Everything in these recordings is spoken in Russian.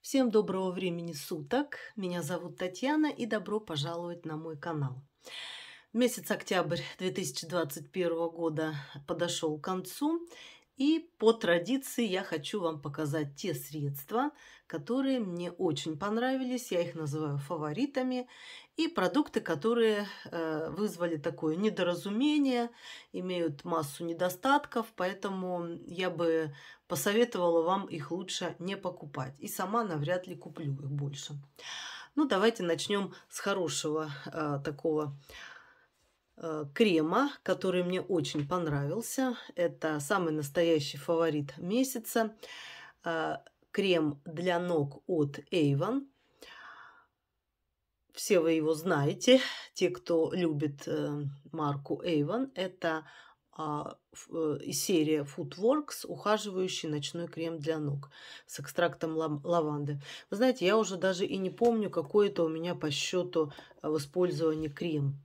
Всем доброго времени суток. Меня зовут Татьяна и добро пожаловать на мой канал. Месяц октябрь 2021 года подошел к концу. И по традиции я хочу вам показать те средства, которые мне очень понравились. Я их называю фаворитами. И продукты, которые э, вызвали такое недоразумение, имеют массу недостатков. Поэтому я бы посоветовала вам их лучше не покупать. И сама навряд ли куплю их больше. Ну, давайте начнем с хорошего э, такого э, крема, который мне очень понравился. Это самый настоящий фаворит месяца. Э, крем для ног от Avon. Все вы его знаете, те, кто любит э, марку Avon. Это а, э, серия Foodworks «Ухаживающий ночной крем для ног» с экстрактом лаванды. Вы знаете, я уже даже и не помню, какой это у меня по счету э, в использовании крем.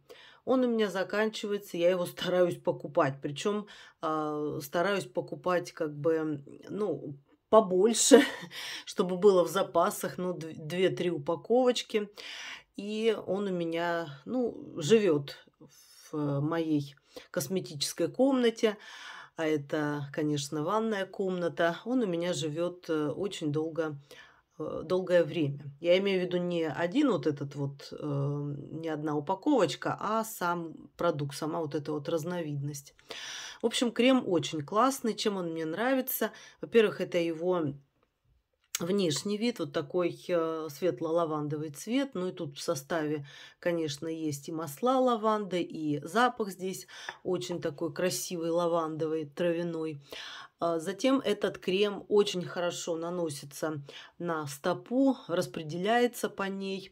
Он у меня заканчивается, я его стараюсь покупать. Причем а, стараюсь покупать как бы, ну, побольше, чтобы было в запасах, ну, 2-3 упаковочки. И он у меня, ну, живет в э, моей косметической комнате, а это, конечно, ванная комната, он у меня живет э, очень долго э, долгое время. Я имею в виду не один вот этот вот, эм, не одна упаковочка, а сам продукт, сама вот эта вот разновидность. В общем, крем очень классный. Чем он мне нравится? Во-первых, это его Внешний вид вот такой э, светло-лавандовый цвет. Ну и тут в составе, конечно, есть и масла лаванды, и запах здесь очень такой красивый лавандовый, травяной. А затем этот крем очень хорошо наносится на стопу, распределяется по ней.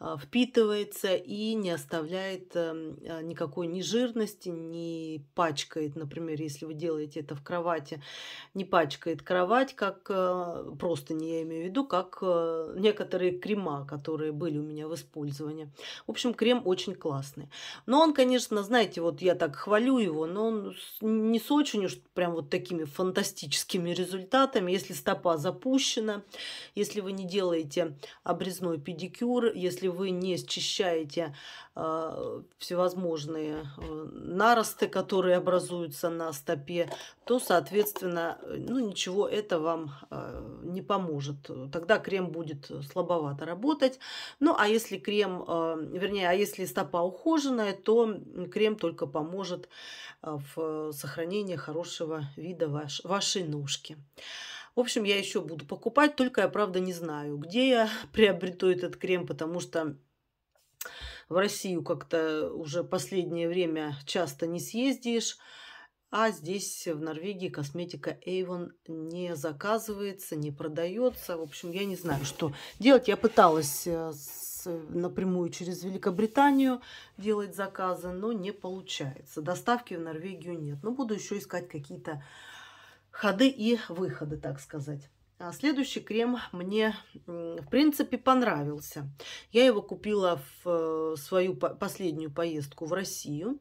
А, впитывается и не оставляет эм, а, никакой ни жирности, не пачкает, например, если вы делаете это в кровати, не пачкает кровать, как э, просто не я имею в виду, как э, некоторые крема, которые были у меня в использовании. В общем, крем очень классный. Но он, конечно, знаете, вот я так хвалю его, но он не с очень уж прям вот такими фантастическими результатами. Если стопа запущена, если вы не делаете обрезной педикюр, если если вы не счищаете э, всевозможные э, наросты, которые образуются на стопе, то, соответственно, ну, ничего это вам э, не поможет. Тогда крем будет слабовато работать. Ну, а если крем, э, вернее, а если стопа ухоженная, то крем только поможет э, в сохранении хорошего вида ваш, вашей ножки. В общем, я еще буду покупать, только я, правда, не знаю, где я приобрету этот крем, потому что в Россию как-то уже последнее время часто не съездишь. А здесь, в Норвегии, косметика Avon не заказывается, не продается. В общем, я не знаю, что делать. Я пыталась э, напрямую через Великобританию делать заказы, но не получается. Доставки в Норвегию нет. Но буду еще искать какие-то ходы и выходы, так сказать. А следующий крем мне, в принципе, понравился. Я его купила в э, свою последнюю поездку в Россию.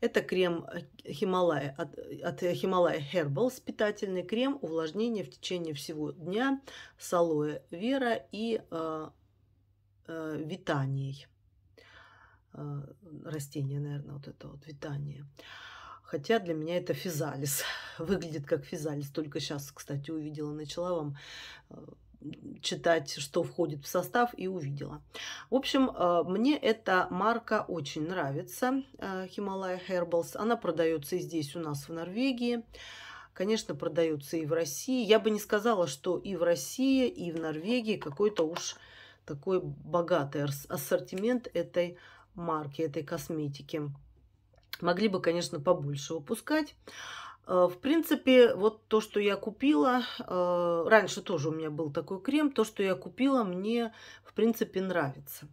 Это крем э, Хималая, от, от Хималая Herbals, питательный крем увлажнение в течение всего дня с алоэ вера и э, э, витанией. Э, растение, наверное, вот это вот витание. Э, Хотя для меня это физалис. Выглядит как физалис. Только сейчас, кстати, увидела, начала вам э, читать, что входит в состав, и увидела. В общем, э, мне эта марка очень нравится, э, Himalaya Herbals. Она продается и здесь у нас в Норвегии. Конечно, продается и в России. Я бы не сказала, что и в России, и в Норвегии какой-то уж такой богатый ассортимент этой марки, этой косметики. Могли бы, конечно, побольше выпускать. Э, в принципе, вот то, что я купила, э, раньше тоже у меня был такой крем, то, что я купила, мне, в принципе, нравится.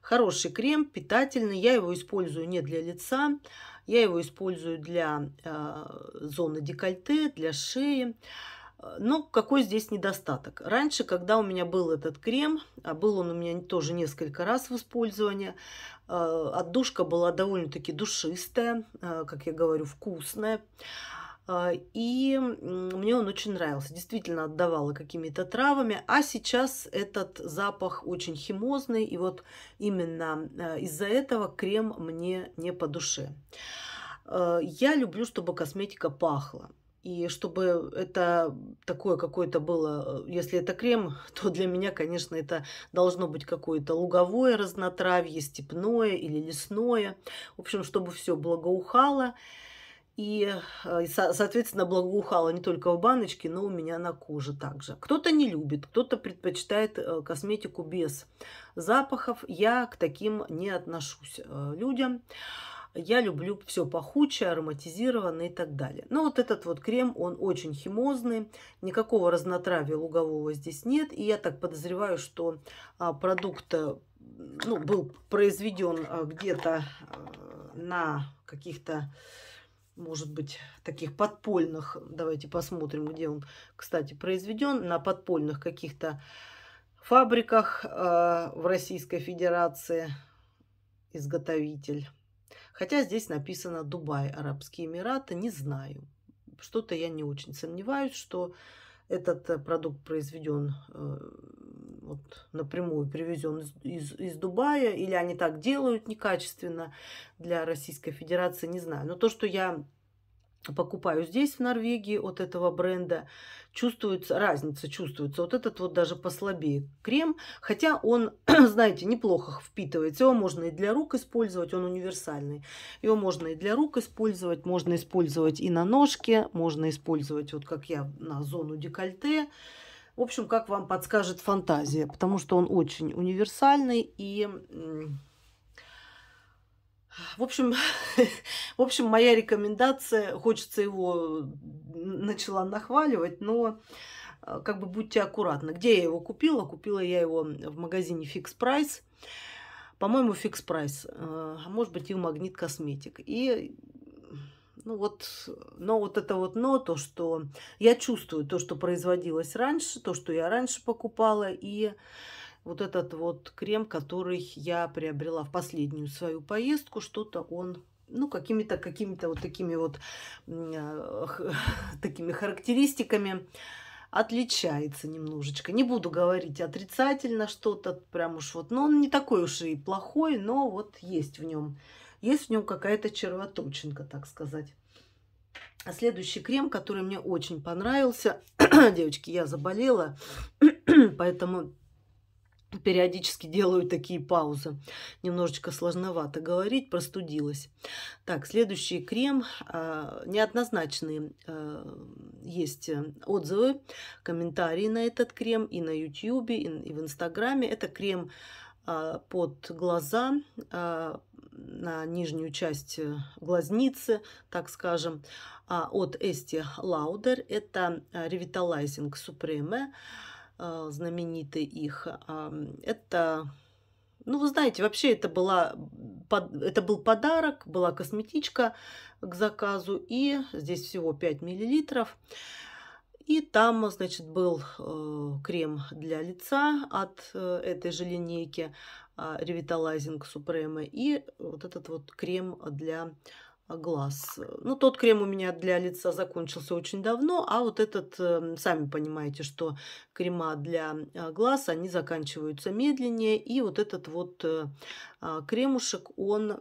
Хороший крем, питательный, я его использую не для лица, я его использую для э, зоны декольте, для шеи. Но ну, какой здесь недостаток? Раньше, когда у меня был этот крем, а был он у меня тоже несколько раз в использовании, а, отдушка была довольно-таки душистая, а, как я говорю, вкусная. А, и мне он очень нравился. Действительно отдавала какими-то травами. А сейчас этот запах очень химозный. И вот именно из-за этого крем мне не по душе. Я люблю, чтобы косметика пахла. И чтобы это такое какое-то было, э, если это крем, то для меня, конечно, это должно быть какое-то луговое разнотравье, степное или лесное. В общем, чтобы все благоухало. И, э, соответственно, благоухало не только в баночке, но у меня на коже также. Кто-то не любит, кто-то предпочитает э, косметику без запахов. Я к таким не отношусь людям. Я люблю все пахучее, ароматизированное и так далее. Но вот этот вот крем, он очень химозный, никакого разнотравия лугового здесь нет. И я так подозреваю, что а, продукт э, ну, был произведен э, где-то э, на каких-то может быть, таких подпольных, давайте посмотрим, где он, кстати, произведен, на подпольных каких-то фабриках э, в Российской Федерации изготовитель. Хотя здесь написано Дубай, Арабские Эмираты, не знаю. Что-то я не очень сомневаюсь, что этот э, продукт произведен э, вот, напрямую привезен из, из, из Дубая, или они так делают некачественно для Российской Федерации, не знаю. Но то, что я покупаю здесь, в Норвегии, от этого бренда, чувствуется, разница чувствуется. Вот этот вот даже послабее крем, хотя он, знаете, неплохо впитывается. Его можно и для рук использовать, он универсальный. Его можно и для рук использовать, можно использовать и на ножке, можно использовать, вот как я, на зону декольте. В общем, как вам подскажет фантазия, потому что он очень универсальный и в общем, в общем, моя рекомендация, хочется его начала нахваливать, но э, как бы будьте аккуратны. Где я его купила? Купила я его в магазине Fix Price. По-моему, Fix Price. Э, а может быть, и в Магнит Косметик. И ну вот, но вот это вот но, то, что я чувствую, то, что производилось раньше, то, что я раньше покупала, и вот этот вот крем, который я приобрела в последнюю свою поездку, что-то он ну, какими-то какими-то вот такими вот а, такими характеристиками отличается немножечко. Не буду говорить отрицательно что-то, прям уж вот, но он не такой уж и плохой, но вот есть в нем, есть в нем какая-то червоточинка, так сказать. А следующий крем, который мне очень понравился, девочки, я заболела, поэтому Периодически делаю такие паузы. Немножечко сложновато говорить, простудилась. Так, следующий крем. А, неоднозначные а, есть отзывы, комментарии на этот крем и на YouTube, и в Инстаграме. Это крем а, под глаза, на нижнюю часть э, глазницы, так скажем, от Эсти Лаудер. Это Revitalizing Supreme. А, знаменитый их. Это, ну, вы знаете, вообще это, была, это был подарок, была косметичка к заказу, и здесь всего 5 миллилитров. И там, значит, был э, крем для лица от э, этой же линейки а, Revitalizing Supreme и вот этот вот крем для а, глаз. Ну, тот крем у меня для лица закончился очень давно, а вот этот, эм, сами понимаете, что крема для а, глаз, они заканчиваются медленнее. И вот этот вот э, а, кремушек, он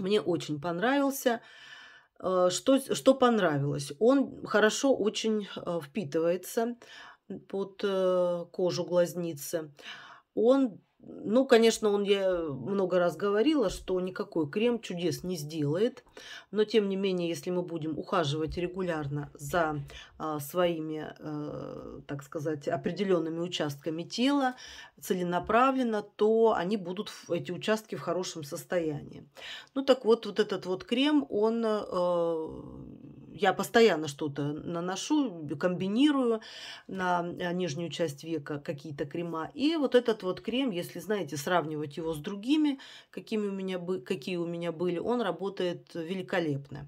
мне очень понравился. Э, что, что понравилось? Он хорошо очень э, впитывается под кожу глазницы. Он ну, конечно, он, я много раз говорила, что никакой крем чудес не сделает, но тем не менее, если мы будем ухаживать регулярно за э, своими, э, так сказать, определенными участками тела целенаправленно, то они будут, эти участки, в хорошем состоянии. Ну, так вот, вот этот вот крем, он... Э, я постоянно что-то наношу, комбинирую на э, нижнюю часть века какие-то крема. И вот этот вот крем, если знаете, сравнивать его с другими, какими у меня, какие у меня были, он работает великолепно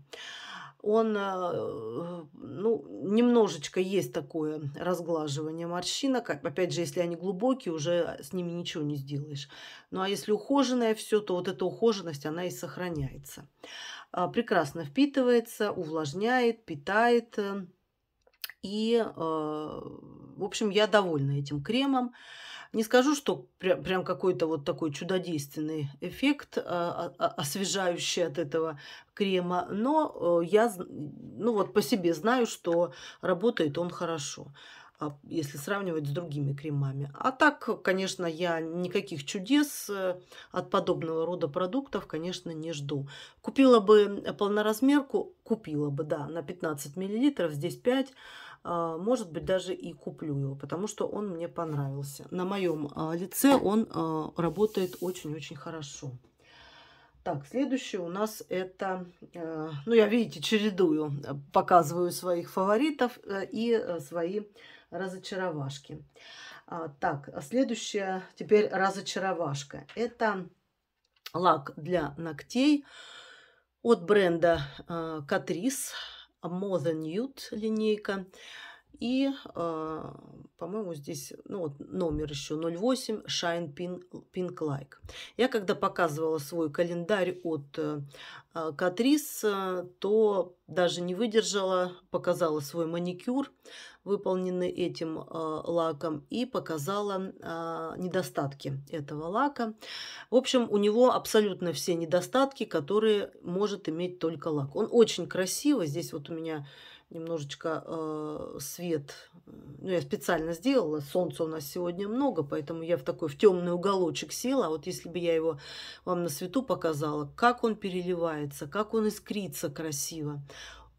он, э, ну, немножечко есть такое разглаживание морщинок. А, опять же, если они глубокие, уже с ними ничего не сделаешь. Ну, а если ухоженное все, то вот эта ухоженность, она и сохраняется. А, прекрасно впитывается, увлажняет, питает. Э, и, э, в общем, я довольна этим кремом. Не скажу, что прям, какой-то вот такой чудодейственный эффект, э, освежающий от этого крема, но я ну вот по себе знаю, что работает он хорошо. А, если сравнивать с другими кремами. А так, конечно, я никаких чудес э, от подобного рода продуктов, конечно, не жду. Купила бы полноразмерку, купила бы, да, на 15 мл, здесь 5 а, может быть, даже и куплю его, потому что он мне понравился. На моем а, лице он работает очень-очень хорошо. Так, следующий у нас это, э, ну, я, видите, чередую, э, показываю своих фаворитов и свои разочаровашки. А, так, следующая теперь разочаровашка. Это лак для ногтей от бренда а, Catrice More Than Nude линейка. И, э, по-моему, здесь ну, вот номер еще 08 Shine Pink Like. Я когда показывала свой календарь от э, Катрис, э, то даже не выдержала, показала свой маникюр выполнены этим э, лаком, и показала э, недостатки этого лака. В общем, у него абсолютно все недостатки, которые может иметь только лак. Он очень красиво, здесь вот у меня немножечко э, свет. Э, ну, я специально сделала. Солнца у нас сегодня много, поэтому я в такой в темный уголочек села. А вот если бы я его вам на свету показала, как он переливается, как он искрится красиво.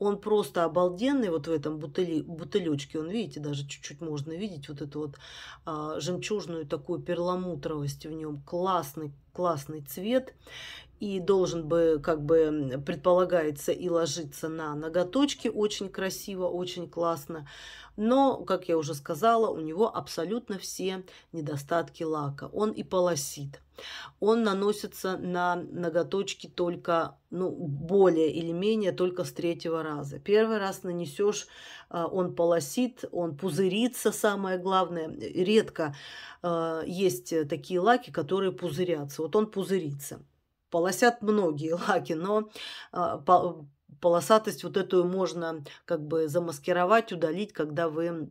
Он просто обалденный вот в этом бутыли, бутылечке. Он, видите, даже чуть-чуть можно видеть вот эту вот а, жемчужную такую перламутровость в нем. Классный, классный цвет. И должен бы, как бы предполагается, и ложиться на ноготочки. Очень красиво, очень классно. Но, как я уже сказала, у него абсолютно все недостатки лака. Он и полосит он наносится на ноготочки только, ну, более или менее только с третьего раза. Первый раз нанесешь, э, он полосит, он пузырится, самое главное. Редко э, есть такие лаки, которые пузырятся. Вот он пузырится. Полосят многие лаки, но э, полосатость вот эту можно как бы замаскировать, удалить, когда вы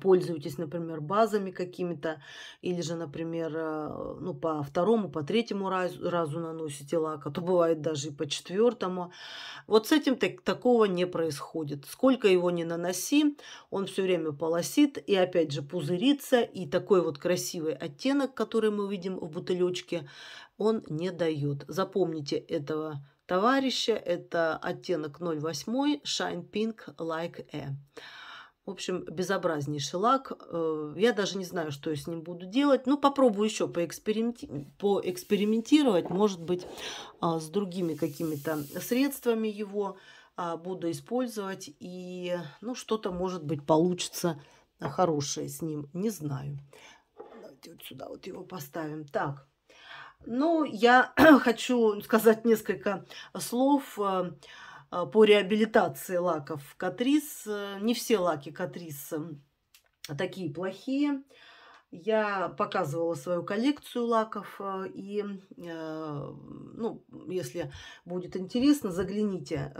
пользуетесь, например, базами какими-то, или же, например, э, ну, по второму, по третьему разу, разу наносите лак, а то бывает даже и по четвертому. Вот с этим так, такого не происходит. Сколько его не наноси, он все время полосит и опять же пузырится, и такой вот красивый оттенок, который мы видим в бутылечке, он не дает. Запомните этого товарища, это оттенок 08 Shine Pink Like A. В общем, безобразнейший лак. Э, я даже не знаю, что я с ним буду делать. Ну, попробую еще поэксперименти... поэкспериментировать. Может быть, а, с другими какими-то средствами его а, буду использовать. И, ну, что-то, может быть, получится хорошее с ним. Не знаю. Давайте вот сюда вот его поставим. Так. Ну, я хочу сказать несколько слов э, Э, по реабилитации лаков Катрис. Не все лаки Катрис эм, такие плохие. Я показывала свою коллекцию лаков, э, и, э, ну, если будет интересно, загляните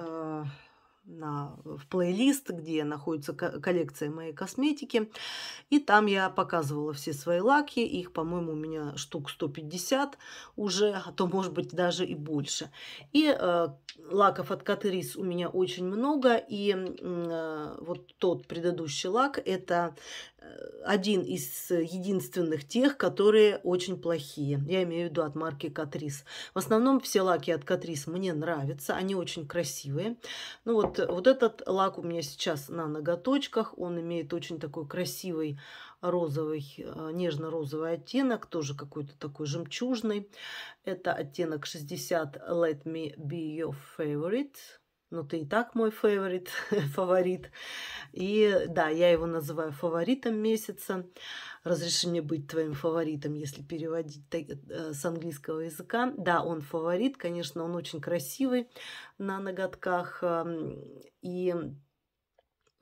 на, в плейлист, где находится коллекция моей косметики. И там я показывала все свои лаки. Их, по-моему, у меня штук 150 уже, а то, может быть, даже и больше. И э, лаков от Катерис у меня очень много. И э, вот тот предыдущий лак – это один из единственных тех, которые очень плохие. Я имею в виду от марки Катрис. В основном все лаки от Катрис мне нравятся, они очень красивые. Ну вот, вот этот лак у меня сейчас на ноготочках, он имеет очень такой красивый розовый, э, нежно-розовый оттенок, тоже какой-то такой жемчужный. Это оттенок 60 Let Me Be Your Favorite ну ты и так мой фаворит, фаворит. И да, я его называю фаворитом месяца. Разреши мне быть твоим фаворитом, если переводить э, с английского языка. Да, он фаворит, конечно, он очень красивый на ноготках. И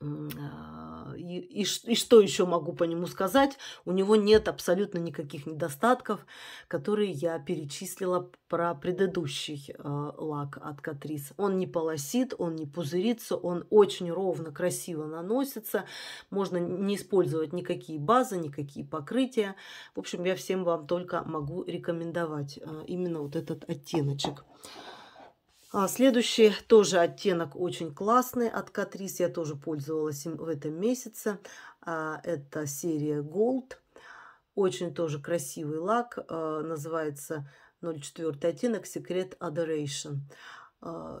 а, и, и, и что еще могу по нему сказать? У него нет абсолютно никаких недостатков, которые я перечислила про предыдущий э, лак от Катрис. Он не полосит, он не пузырится, он очень ровно, красиво наносится. Можно не использовать никакие базы, никакие покрытия. В общем, я всем вам только могу рекомендовать э, именно вот этот оттеночек. А следующий тоже оттенок очень классный от Катрис. Я тоже пользовалась им в этом месяце. А, это серия Gold. Очень тоже красивый лак. А, называется 04 оттенок Secret Adoration.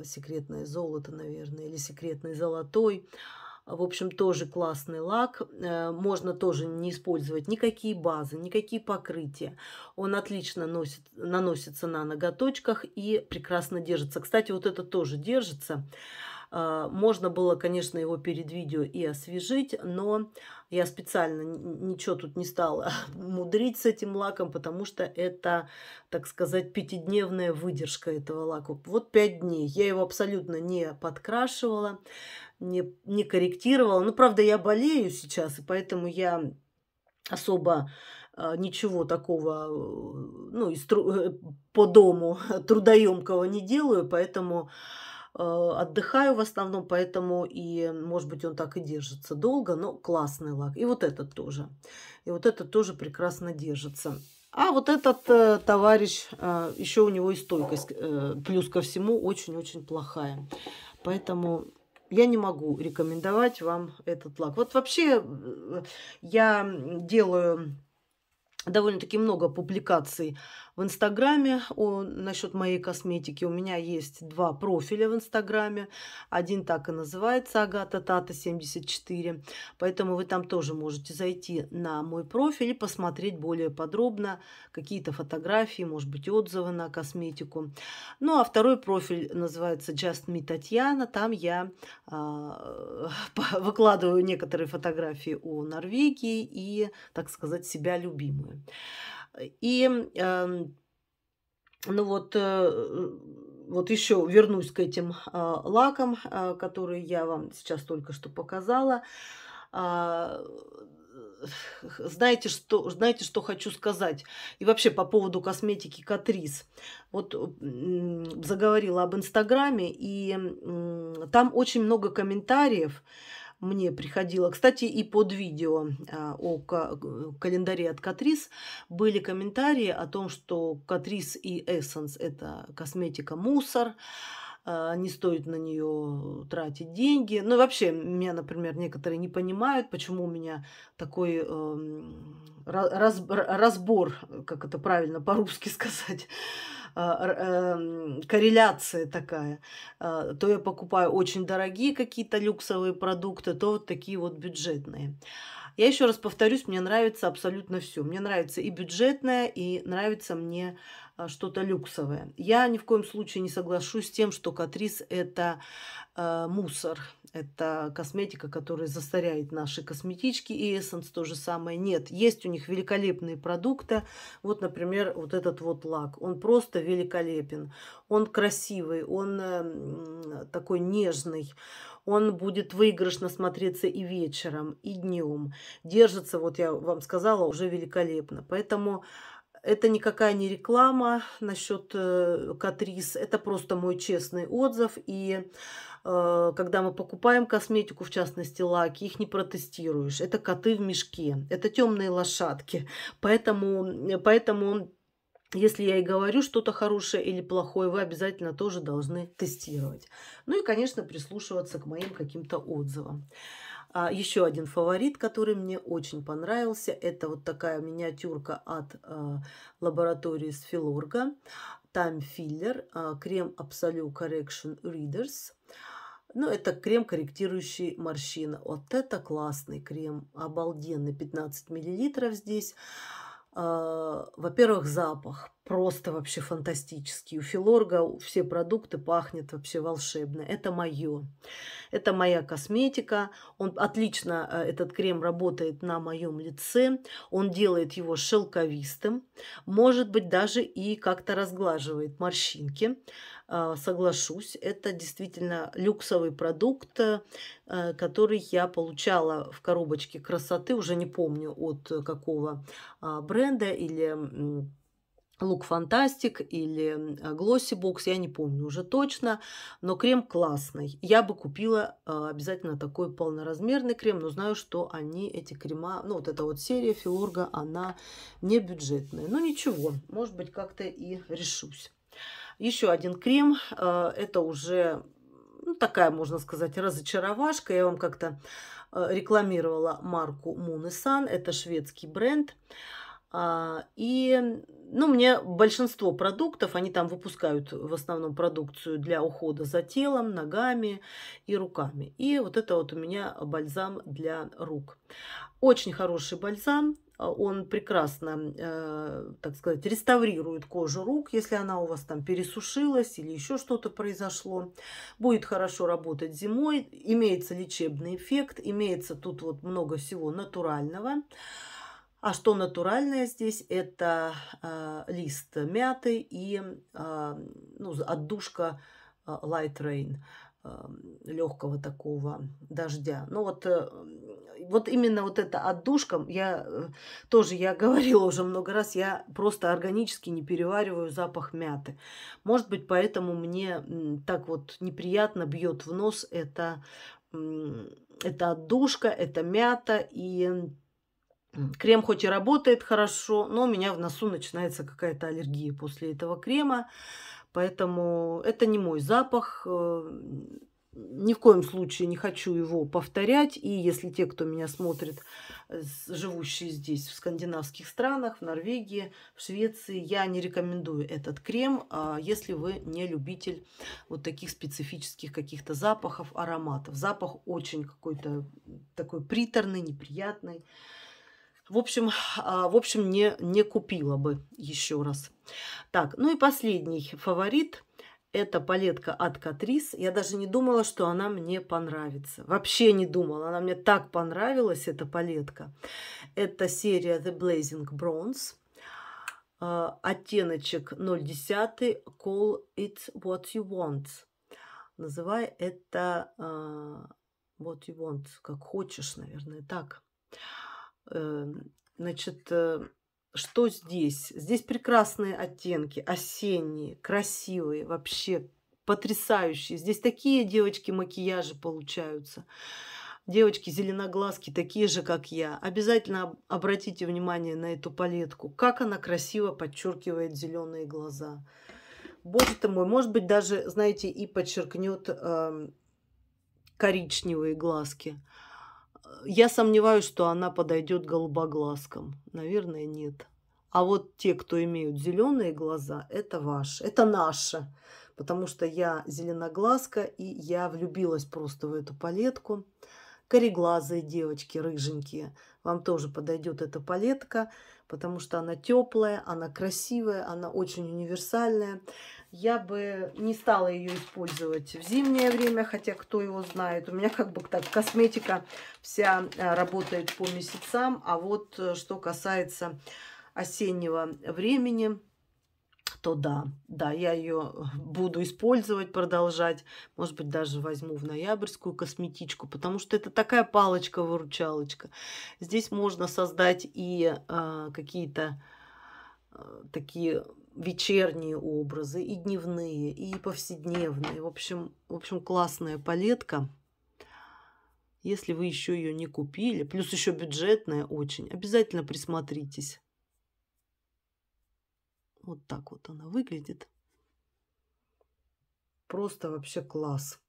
секретное золото, наверное, или секретный золотой. В общем, тоже классный лак. Э, можно тоже не использовать никакие базы, никакие покрытия. Он отлично носит, наносится на ноготочках и прекрасно держится. Кстати, вот это тоже держится. А, можно было, конечно, его перед видео и освежить, но я специально ничего тут не стала мудрить с этим лаком, потому что это, так сказать, пятидневная выдержка этого лака. Вот пять дней. Я его абсолютно не подкрашивала, не, не корректировала. Ну, правда, я болею сейчас, и поэтому я особо а, ничего такого ну, э, по дому трудоемкого не делаю, поэтому Э, отдыхаю в основном, поэтому и, может быть, он так и держится долго, но классный лак. И вот этот тоже. И вот этот тоже прекрасно держится. А вот этот э, товарищ, э, еще у него и стойкость, э, плюс ко всему, очень-очень плохая. Поэтому я не могу рекомендовать вам этот лак. Вот вообще э, я делаю довольно-таки много публикаций в Инстаграме. О, насчет моей косметики у меня есть два профиля в Инстаграме. Один так и называется Агата Тата 74. Поэтому вы там тоже можете зайти на мой профиль и посмотреть более подробно какие-то фотографии, может быть, отзывы на косметику. Ну, а второй профиль называется Just Me Татьяна. Там я э, выкладываю некоторые фотографии о Норвегии и, так сказать, себя любимую. И эм, ну вот, э, вот еще вернусь к этим а, лакам, а, которые я вам сейчас только что показала. А, э, знаете что, знаете, что хочу сказать? И вообще по поводу косметики Катрис. Вот заговорила об Инстаграме, и там очень много комментариев, мне приходило. Кстати, и под видео а, о календаре от Катрис были комментарии о том, что Катрис и Эссенс – это косметика мусор, а, не стоит на нее тратить деньги. Ну, вообще, меня, например, некоторые не понимают, почему у меня такой э, разбор, как это правильно по-русски сказать, а, эм, корреляция такая. А, то я покупаю очень дорогие какие-то люксовые продукты, то вот такие вот бюджетные. Я еще раз повторюсь, мне нравится абсолютно все. Мне нравится и бюджетное, и нравится мне а, что-то люксовое. Я ни в коем случае не соглашусь с тем, что Катрис – это э, мусор. Это косметика, которая застаряет наши косметички. И Essence то же самое. Нет, есть у них великолепные продукты. Вот, например, вот этот вот лак. Он просто великолепен. Он красивый, он э, такой нежный он будет выигрышно смотреться и вечером, и днем. Держится, вот я вам сказала, уже великолепно. Поэтому это никакая не реклама насчет э, Катрис, это просто мой честный отзыв. И э, когда мы покупаем косметику, в частности лаки, их не протестируешь. Это коты в мешке, это темные лошадки. Поэтому, поэтому если я и говорю что-то хорошее или плохое, вы обязательно тоже должны тестировать. Ну и, конечно, прислушиваться к моим каким-то отзывам. А еще один фаворит, который мне очень понравился, это вот такая миниатюрка от э, лаборатории Сфилорга. Time Filler, э, крем Absolute Correction Readers. Ну, это крем, корректирующий морщины. Вот это классный крем, обалденный, 15 миллилитров здесь. Э, во-первых, запах, просто вообще фантастический. У Филорга все продукты пахнет вообще волшебно. Это мое. Это моя косметика. Он отлично, э, этот крем работает на моем лице. Он делает его шелковистым. Может быть, даже и как-то разглаживает морщинки. А, соглашусь, это действительно люксовый продукт, э, который я получала в коробочке красоты, уже не помню от э, какого а, бренда или Лук Фантастик или э, Глосси Бокс, я не помню уже точно, но крем классный. Я бы купила а, обязательно такой полноразмерный крем, но знаю, что они, эти крема, ну вот эта вот серия Филурга, она не бюджетная. Но ну, ничего, может быть как-то и решусь. Еще один крем, а, это уже ну, такая, можно сказать, разочаровашка. Я вам как-то э, рекламировала марку Moon Sun, это шведский бренд. А, и, ну, мне большинство продуктов, они там выпускают в основном продукцию для ухода за телом, ногами и руками. И вот это вот у меня бальзам для рук. Очень хороший бальзам, а, он прекрасно, э, так сказать, реставрирует кожу рук, если она у вас там пересушилась или еще что-то произошло. Будет хорошо работать зимой, имеется лечебный эффект, имеется тут вот много всего натурального. А что натуральное здесь, это э, лист мяты и э, ну, отдушка э, light rain, э, легкого такого дождя. Ну вот, э, вот именно вот эта отдушка, я э, тоже, я говорила уже много раз, я просто органически не перевариваю запах мяты. Может быть, поэтому мне так вот неприятно бьет в нос это, э, это отдушка, это мята и Крем хоть и работает хорошо, но у меня в носу начинается какая-то аллергия после этого крема. Поэтому это не мой запах. Э, ни в коем случае не хочу его повторять. И если те, кто меня смотрит, э, живущие здесь, в скандинавских странах, в Норвегии, в Швеции, я не рекомендую этот крем, а если вы не любитель вот таких специфических каких-то запахов, ароматов. Запах очень какой-то такой приторный, неприятный в общем, а, в общем не, не купила бы еще раз. Так, ну и последний фаворит – это палетка от Катрис. Я даже не думала, что она мне понравится. Вообще не думала. Она мне так понравилась, эта палетка. Это серия The Blazing Bronze. А, оттеночек 0,10. Call it what you want. Называй это а, what you want. Как хочешь, наверное, Так. Э, значит, э, что здесь? Здесь прекрасные оттенки, осенние, красивые, вообще потрясающие. Здесь такие девочки макияжи получаются. Девочки зеленоглазки, такие же, как я. Обязательно обратите внимание на эту палетку. Как она красиво подчеркивает зеленые глаза. Боже ты мой, может быть, даже, знаете, и подчеркнет э, коричневые глазки я сомневаюсь, что она подойдет голубоглазкам. Наверное, нет. А вот те, кто имеют зеленые глаза, это ваши, это наше. Потому что я зеленоглазка, и я влюбилась просто в эту палетку. Кореглазые девочки, рыженькие, вам тоже подойдет эта палетка, потому что она теплая, она красивая, она очень универсальная я бы не стала ее использовать в зимнее время, хотя кто его знает. У меня как бы так косметика вся э, работает по месяцам, а вот э, что касается осеннего времени, то да, да, я ее э, буду использовать, продолжать. Может быть, даже возьму в ноябрьскую косметичку, потому что это такая палочка-выручалочка. Здесь можно создать и э, какие-то э, такие вечерние образы, и дневные, и повседневные. В общем, в общем классная палетка. Если вы еще ее не купили, плюс еще бюджетная очень, обязательно присмотритесь. Вот так вот она выглядит. Просто вообще класс.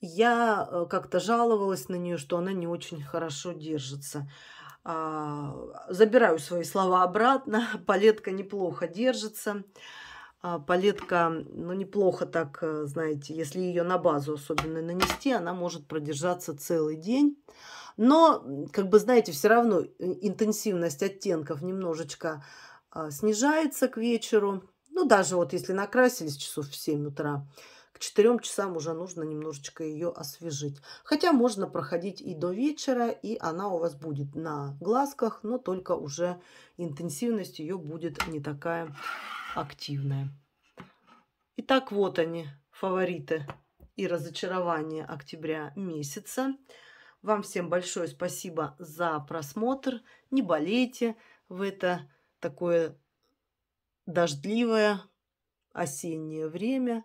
Я э, как-то жаловалась на нее, что она не очень хорошо держится. А, забираю свои слова обратно. Палетка неплохо держится. А, палетка, ну, неплохо так, э, знаете, если ее на базу особенно нанести, она может продержаться целый день. Но, как бы, знаете, все равно э, интенсивность оттенков немножечко а, снижается к вечеру. Ну, даже вот если накрасились часов в 7 утра, Четырем часам уже нужно немножечко ее освежить. Хотя можно проходить и до вечера, и она у вас будет на глазках, но только уже интенсивность ее будет не такая активная. Итак, вот они, фавориты и разочарования октября месяца. Вам всем большое спасибо за просмотр. Не болейте в это такое дождливое осеннее время.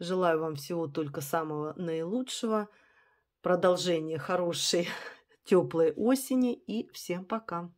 Желаю вам всего только самого наилучшего, продолжения хорошей теплой осени и всем пока.